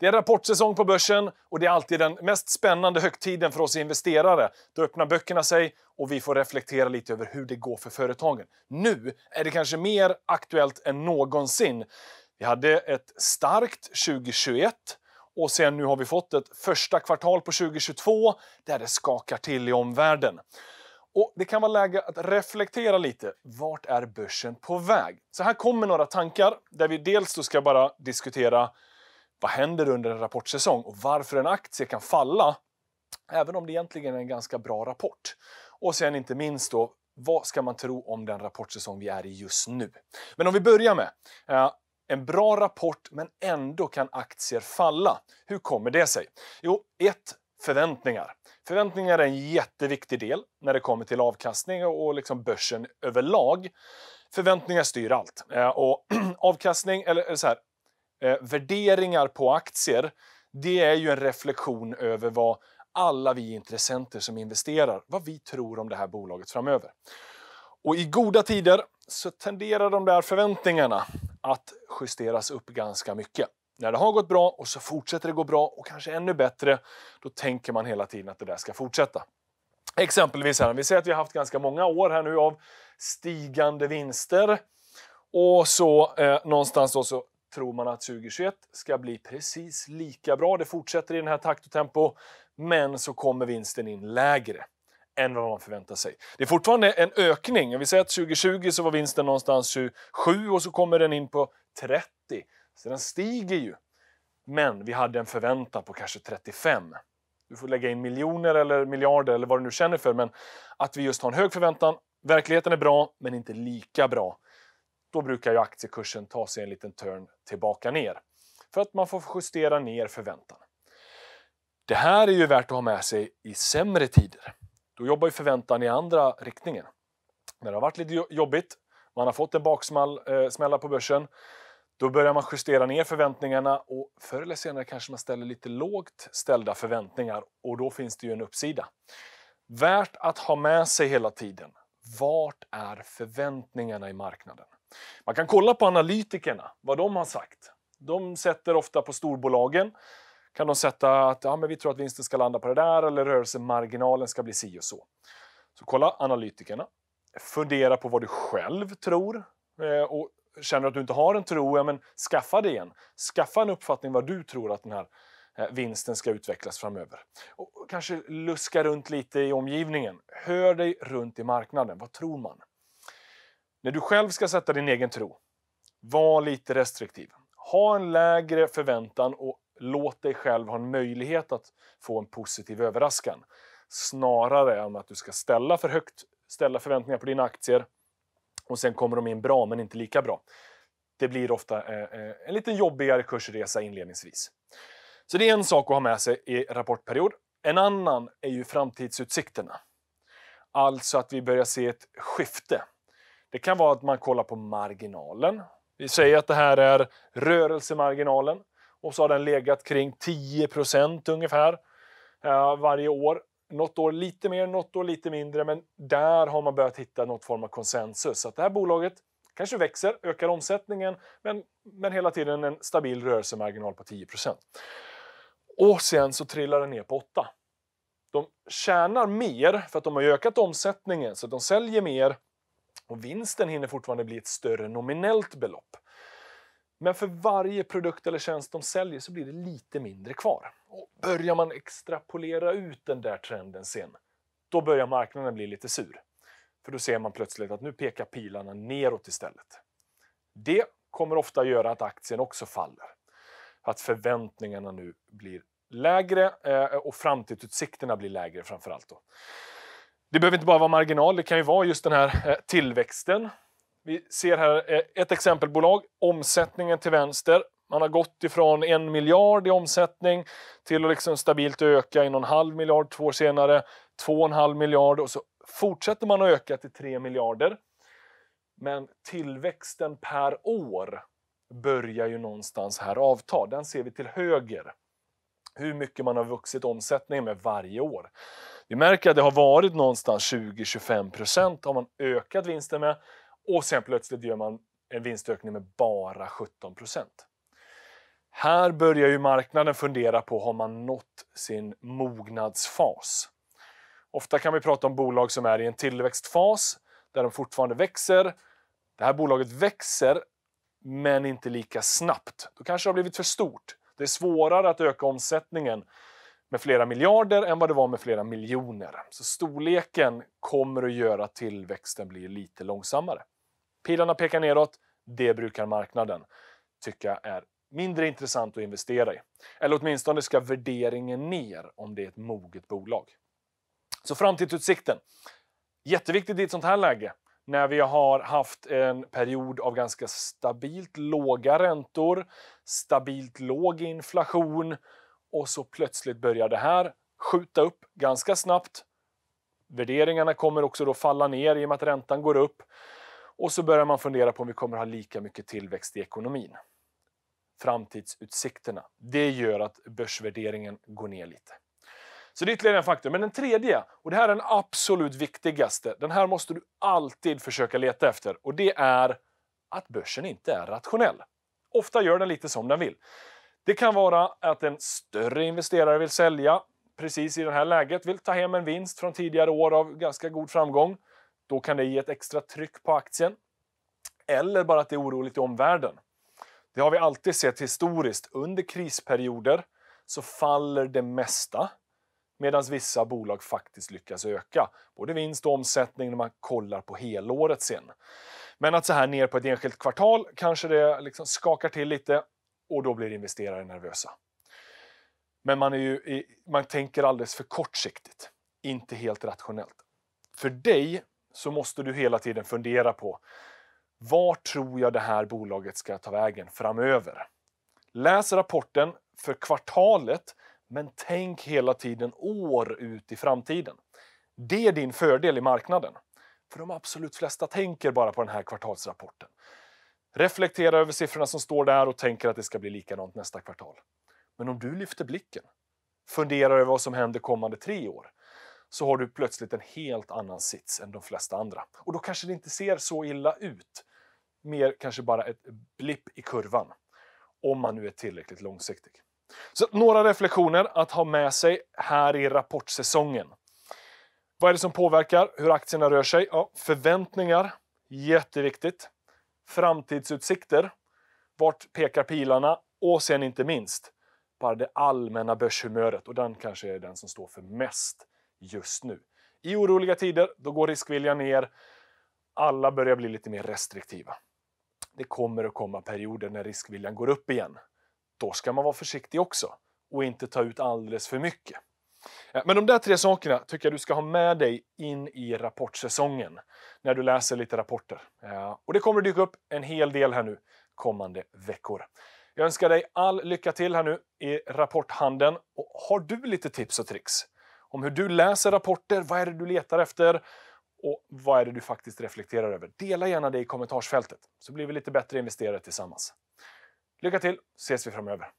Det är rapportsäsong på börsen och det är alltid den mest spännande högtiden för oss investerare. Då öppnar böckerna sig och vi får reflektera lite över hur det går för företagen. Nu är det kanske mer aktuellt än någonsin. Vi hade ett starkt 2021 och sen nu har vi fått ett första kvartal på 2022 där det skakar till i omvärlden. Och Det kan vara läge att reflektera lite. Vart är börsen på väg? Så här kommer några tankar där vi dels då ska bara diskutera vad händer under en rapportsäsong och varför en aktie kan falla, även om det egentligen är en ganska bra rapport. Och sen inte minst då, vad ska man tro om den rapportsäsong vi är i just nu? Men om vi börjar med, eh, en bra rapport men ändå kan aktier falla. Hur kommer det sig? Jo, ett Förväntningar. Förväntningar är en jätteviktig del när det kommer till avkastning och liksom börsen överlag. Förväntningar styr allt. Eh, och avkastning, eller så här, eh, värderingar på aktier, det är ju en reflektion över vad alla vi intressenter som investerar, vad vi tror om det här bolaget framöver. Och i goda tider så tenderar de där förväntningarna att justeras upp ganska mycket. När det har gått bra och så fortsätter det gå bra och kanske ännu bättre, då tänker man hela tiden att det där ska fortsätta. Exempelvis här, vi säger att vi har haft ganska många år här nu av stigande vinster och så eh, någonstans då så tror man att 2021 ska bli precis lika bra. Det fortsätter i den här takt och tempo, men så kommer vinsten in lägre än vad man förväntar sig. Det är fortfarande en ökning. Om vi säger att 2020 så var vinsten någonstans 27 och så kommer den in på 30. Så den stiger ju. Men vi hade en förväntan på kanske 35. Du får lägga in miljoner eller miljarder eller vad du nu känner för, men att vi just har en hög förväntan. Verkligheten är bra, men inte lika bra då brukar ju aktiekursen ta sig en liten törn tillbaka ner för att man får justera ner förväntan. Det här är ju värt att ha med sig i sämre tider. Då jobbar ju förväntan i andra riktningen. När det har varit lite jobbigt, man har fått en baksmälla eh, på börsen, då börjar man justera ner förväntningarna och förr eller senare kanske man ställer lite lågt ställda förväntningar och då finns det ju en uppsida. Värt att ha med sig hela tiden. Vart är förväntningarna i marknaden? Man kan kolla på analytikerna, vad de har sagt. De sätter ofta på storbolagen. Kan de sätta att ja, men vi tror att vinsten ska landa på det där eller rörelsemarginalen ska bli si och så. Så kolla analytikerna. Fundera på vad du själv tror. Eh, och känner att du inte har en tro, ja, men skaffa det igen. Skaffa en uppfattning vad du tror att den här eh, vinsten ska utvecklas framöver. Och kanske luska runt lite i omgivningen. Hör dig runt i marknaden. Vad tror man? När du själv ska sätta din egen tro, var lite restriktiv. Ha en lägre förväntan och låt dig själv ha en möjlighet att få en positiv överraskan. Snarare än att du ska ställa för högt, ställa förväntningar på dina aktier och sen kommer de in bra men inte lika bra. Det blir ofta eh, eh, en lite jobbigare kursresa inledningsvis. Så det är en sak att ha med sig i rapportperiod. En annan är ju framtidsutsikterna. Alltså att vi börjar se ett skifte det kan vara att man kollar på marginalen. Vi säger att det här är rörelsemarginalen och så har den legat kring 10 ungefär eh, varje år. Något år lite mer, något år lite mindre, men där har man börjat hitta något form av konsensus. att det här bolaget kanske växer, ökar omsättningen, men, men hela tiden en stabil rörelsemarginal på 10 Och sen så trillar den ner på 8. De tjänar mer för att de har ökat omsättningen, så de säljer mer och vinsten hinner fortfarande bli ett större nominellt belopp. Men för varje produkt eller tjänst de säljer så blir det lite mindre kvar. Och börjar man extrapolera ut den där trenden sen, då börjar marknaden bli lite sur. För då ser man plötsligt att nu pekar pilarna neråt istället. Det kommer ofta göra att aktien också faller. Att förväntningarna nu blir lägre eh, och framtidsutsikterna blir lägre framför allt. Det behöver inte bara vara marginal, det kan ju vara just den här eh, tillväxten. Vi ser här eh, ett exempelbolag, omsättningen till vänster. Man har gått ifrån en miljard i omsättning till att liksom stabilt öka en och en halv miljard två år senare, två och en halv miljard och så fortsätter man att öka till tre miljarder. Men tillväxten per år börjar ju någonstans här avta. Den ser vi till höger hur mycket man har vuxit omsättningen med varje år. Vi märker att det har varit någonstans 20-25 har man ökat vinsten med och sen plötsligt gör man en vinstökning med bara 17 Här börjar ju marknaden fundera på har man nått sin mognadsfas. Ofta kan vi prata om bolag som är i en tillväxtfas där de fortfarande växer. Det här bolaget växer men inte lika snabbt. Då kanske det har blivit för stort. Det är svårare att öka omsättningen med flera miljarder än vad det var med flera miljoner. Så storleken kommer att göra att tillväxten blir lite långsammare. Pilarna pekar neråt. Det brukar marknaden tycka är mindre intressant att investera i. Eller åtminstone ska värderingen ner om det är ett moget bolag. Så framtidsutsikten. Jätteviktigt i ett sånt här läge när vi har haft en period av ganska stabilt låga räntor, stabilt låg inflation och så plötsligt börjar det här skjuta upp ganska snabbt. Värderingarna kommer också då falla ner i och med att räntan går upp och så börjar man fundera på om vi kommer ha lika mycket tillväxt i ekonomin. Framtidsutsikterna. Det gör att börsvärderingen går ner lite. Så det är ytterligare en faktor. Men den tredje, och det här är den absolut viktigaste, den här måste du alltid försöka leta efter och det är att börsen inte är rationell. Ofta gör den lite som den vill. Det kan vara att en större investerare vill sälja precis i det här läget, vill ta hem en vinst från tidigare år av ganska god framgång. Då kan det ge ett extra tryck på aktien. Eller bara att det är oroligt i omvärlden. Det har vi alltid sett historiskt. Under krisperioder så faller det mesta medan vissa bolag faktiskt lyckas öka både vinst och omsättning när man kollar på helåret sen. Men att så här ner på ett enskilt kvartal kanske det liksom skakar till lite och då blir investerare nervösa. Men man, är ju, man tänker alldeles för kortsiktigt, inte helt rationellt. För dig så måste du hela tiden fundera på var tror jag det här bolaget ska ta vägen framöver? Läs rapporten för kvartalet men tänk hela tiden år ut i framtiden. Det är din fördel i marknaden. För de absolut flesta tänker bara på den här kvartalsrapporten. Reflektera över siffrorna som står där och tänker att det ska bli likadant nästa kvartal. Men om du lyfter blicken, funderar över vad som händer kommande tre år, så har du plötsligt en helt annan sits än de flesta andra. Och då kanske det inte ser så illa ut. Mer kanske bara ett blipp i kurvan. Om man nu är tillräckligt långsiktig. Så några reflektioner att ha med sig här i rapportsäsongen. Vad är det som påverkar hur aktierna rör sig? Ja, förväntningar, jätteviktigt. Framtidsutsikter, vart pekar pilarna? Och sen inte minst, bara det allmänna börshumöret. Och den kanske är den som står för mest just nu. I oroliga tider, då går riskviljan ner. Alla börjar bli lite mer restriktiva. Det kommer att komma perioder när riskviljan går upp igen då ska man vara försiktig också och inte ta ut alldeles för mycket. Eh, men de där tre sakerna tycker jag du ska ha med dig in i rapportsäsongen när du läser lite rapporter. Eh, och det kommer dyka upp en hel del här nu kommande veckor. Jag önskar dig all lycka till här nu i rapporthandeln. Och har du lite tips och tricks om hur du läser rapporter? Vad är det du letar efter? Och vad är det du faktiskt reflekterar över? Dela gärna det i kommentarsfältet så blir vi lite bättre investerare tillsammans. Lycka till, ses vi framöver.